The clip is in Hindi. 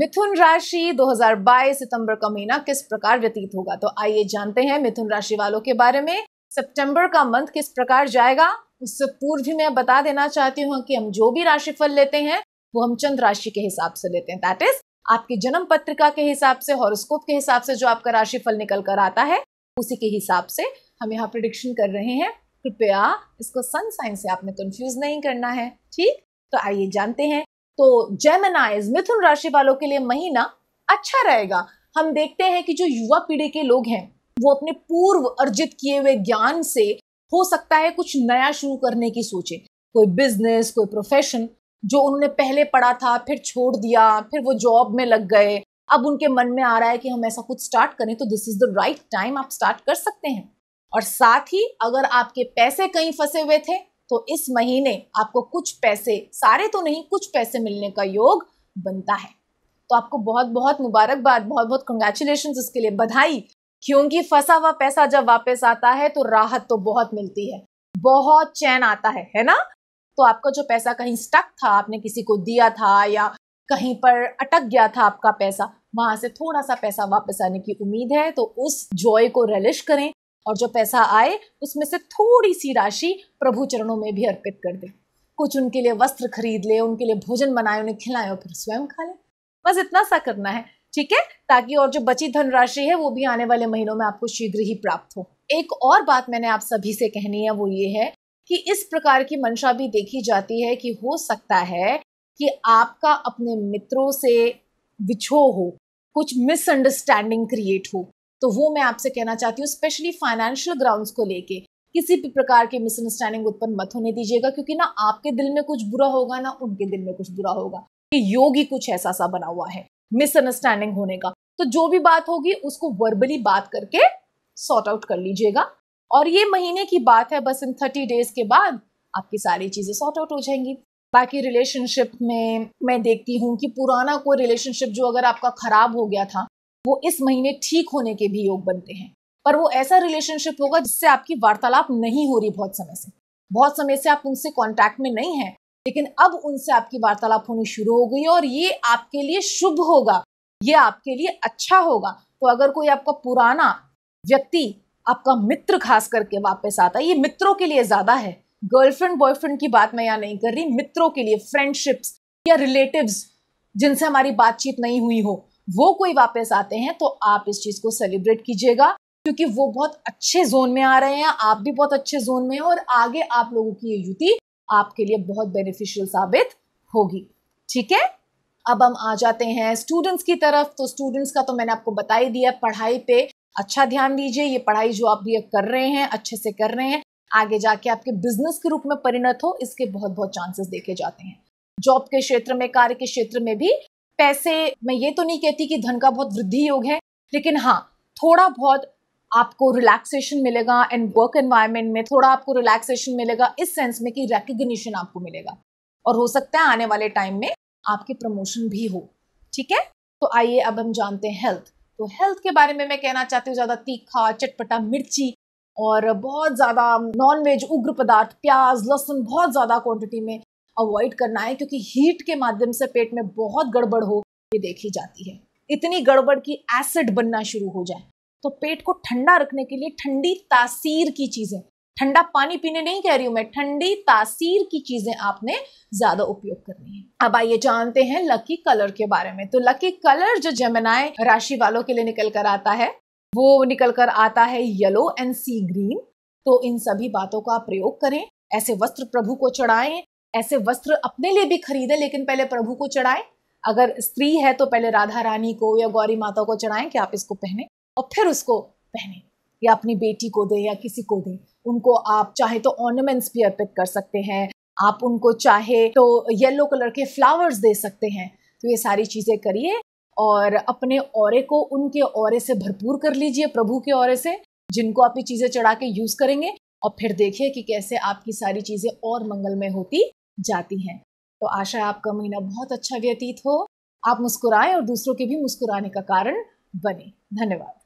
मिथुन राशि 2022 सितंबर का महीना किस प्रकार व्यतीत होगा तो आइए जानते हैं मिथुन राशि वालों के बारे में सितंबर का मंथ किस प्रकार जाएगा उससे पूर्व भी मैं बता देना चाहती हूँ कि हम जो भी राशिफल लेते हैं वो हम चंद्र राशि के हिसाब से लेते हैं दैट इज आपकी जन्म पत्रिका के हिसाब से हॉरोस्कोप के हिसाब से जो आपका राशिफल निकल कर आता है उसी के हिसाब से हम यहाँ प्रिडिक्शन कर रहे हैं कृपया इसको सन साइन से आपने कंफ्यूज नहीं करना है ठीक तो आइए जानते हैं तो जेमिनाइज मिथुन राशि वालों के लिए महीना अच्छा रहेगा हम देखते हैं कि जो युवा पीढ़ी के लोग हैं वो अपने पूर्व अर्जित किए हुए ज्ञान से हो सकता है कुछ नया शुरू करने की सोचे कोई बिजनेस कोई प्रोफेशन जो उन्होंने पहले पढ़ा था फिर छोड़ दिया फिर वो जॉब में लग गए अब उनके मन में आ रहा है कि हम ऐसा कुछ स्टार्ट करें तो this is the right time आप स्टार्ट कर सकते हैं और साथ ही अगर आपके पैसे कहीं फंसे हुए थे तो इस महीने आपको कुछ पैसे सारे तो नहीं कुछ पैसे मिलने का योग बनता है तो आपको बहुत बहुत मुबारकबाद बहुत बहुत कंग्रेचुलेशन इसके लिए बधाई क्योंकि फंसा हुआ पैसा जब वापस आता है तो राहत तो बहुत मिलती है बहुत चैन आता है है ना तो आपका जो पैसा कहीं स्टक था आपने किसी को दिया था या कहीं पर अटक गया था आपका पैसा वहां से थोड़ा सा पैसा वापस आने की उम्मीद है तो उस जॉय को रिलिश करें और जो पैसा आए उसमें से थोड़ी सी राशि प्रभु चरणों में भी अर्पित कर दे कुछ उनके लिए वस्त्र खरीद ले उनके लिए भोजन बनाए उन्हें खिलाए और फिर स्वयं खा ले बस इतना सा करना है ठीक है ताकि और जो बची धनराशि है वो भी आने वाले महीनों में आपको शीघ्र ही प्राप्त हो एक और बात मैंने आप सभी से कहनी है वो ये है कि इस प्रकार की मंशा भी देखी जाती है कि हो सकता है कि आपका अपने मित्रों से बिछो हो कुछ मिसअंडरस्टैंडिंग क्रिएट हो तो वो मैं आपसे कहना चाहती हूँ स्पेशली फाइनेंशियल ग्राउंड्स को लेके किसी भी प्रकार के मिसअंडरस्टैंडिंग उत्पन्न मत होने दीजिएगा क्योंकि ना आपके दिल में कुछ बुरा होगा ना उनके दिल में कुछ बुरा होगा कि योग ही कुछ ऐसा सा बना हुआ है मिसअंडरस्टैंडिंग होने का तो जो भी बात होगी उसको वर्बली बात करके सॉर्ट आउट कर लीजिएगा और ये महीने की बात है बस इन थर्टी डेज के बाद आपकी सारी चीज़ें सॉर्ट आउट हो जाएंगी बाकी रिलेशनशिप में मैं देखती हूँ कि पुराना कोई रिलेशनशिप जो अगर आपका ख़राब हो गया था वो इस महीने ठीक होने के भी योग बनते हैं पर वो ऐसा रिलेशनशिप होगा जिससे आपकी वार्तालाप नहीं हो रही बहुत समय से बहुत समय से आप उनसे कॉन्टैक्ट में नहीं है लेकिन अब उनसे आपकी वार्तालाप होनी शुरू हो गई और ये आपके लिए शुभ होगा ये आपके लिए अच्छा होगा तो अगर कोई आपका पुराना व्यक्ति आपका मित्र खास करके वापस आता है ये मित्रों के लिए ज्यादा है गर्लफ्रेंड बॉयफ्रेंड की बात मैं यहाँ नहीं कर रही मित्रों के लिए फ्रेंडशिप्स या रिलेटिव्स जिनसे हमारी बातचीत नहीं हुई हो वो कोई वापस आते हैं तो आप इस चीज़ को सेलिब्रेट कीजिएगा क्योंकि वो बहुत अच्छे जोन में आ रहे हैं आप भी बहुत अच्छे जोन में हैं और आगे आप लोगों की ये युति आपके लिए बहुत बेनिफिशियल साबित होगी ठीक है अब हम आ जाते हैं स्टूडेंट्स की तरफ तो स्टूडेंट्स का तो मैंने आपको बता ही दिया पढ़ाई पे अच्छा ध्यान दीजिए ये पढ़ाई जो आप भी कर रहे हैं अच्छे से कर रहे हैं आगे जाके आपके बिजनेस के रूप में परिणत हो इसके बहुत बहुत चांसेस देखे जाते हैं जॉब के क्षेत्र में कार्य के क्षेत्र में भी पैसे मैं ये तो नहीं कहती कि धन का बहुत वृद्धि योग है लेकिन हाँ थोड़ा बहुत आपको रिलैक्सेशन मिलेगा एंड वर्क एनवायरनमेंट में थोड़ा आपको रिलैक्सेशन मिलेगा इस सेंस में कि रिकग्निशन आपको मिलेगा और हो सकता है आने वाले टाइम में आपके प्रमोशन भी हो ठीक है तो आइए अब हम जानते हैं हेल्थ तो हेल्थ के बारे में मैं कहना चाहती हूँ ज़्यादा तीखा चटपटा मिर्ची और बहुत ज़्यादा नॉन वेज उग्र पदार्थ प्याज लहसुन बहुत ज़्यादा क्वांटिटी में अवॉइड करना है क्योंकि हीट के माध्यम से पेट में बहुत गड़बड़ हो ये देखी जाती है इतनी गड़बड़ की एसिड बनना शुरू हो जाए तो पेट को ठंडा रखने के लिए ठंडी तासीर की चीज़ें ठंडा पानी पीने नहीं कह रही हूं मैं ठंडी तासीर की चीज़ें आपने ज़्यादा उपयोग करनी है अब आइए जानते हैं लकी कलर के बारे में तो लकी कलर जो जमनाए राशि वालों के लिए निकल कर आता है वो निकल कर आता है येलो एंड सी ग्रीन तो इन सभी बातों का प्रयोग करें ऐसे वस्त्र प्रभु को चढ़ाएं ऐसे वस्त्र अपने लिए भी खरीदे लेकिन पहले प्रभु को चढ़ाएं अगर स्त्री है तो पहले राधा रानी को या गौरी माता को चढ़ाएं कि आप इसको पहने और फिर उसको पहने या अपनी बेटी को दे या किसी को दे उनको आप चाहे तो ऑर्नमेंट्स भी अर्पित कर सकते हैं आप उनको चाहे तो येलो कलर के फ्लावर्स दे सकते हैं तो ये सारी चीज़ें करिए और अपने औरे को उनके औरे से भरपूर कर लीजिए प्रभु के औरे से जिनको आप ये चीज़ें चढ़ा के यूज़ करेंगे और फिर देखिए कि कैसे आपकी सारी चीज़ें और मंगलमय होती जाती हैं तो आशा है आपका महीना बहुत अच्छा व्यतीत हो आप मुस्कुराएं और दूसरों के भी मुस्कुराने का कारण बने धन्यवाद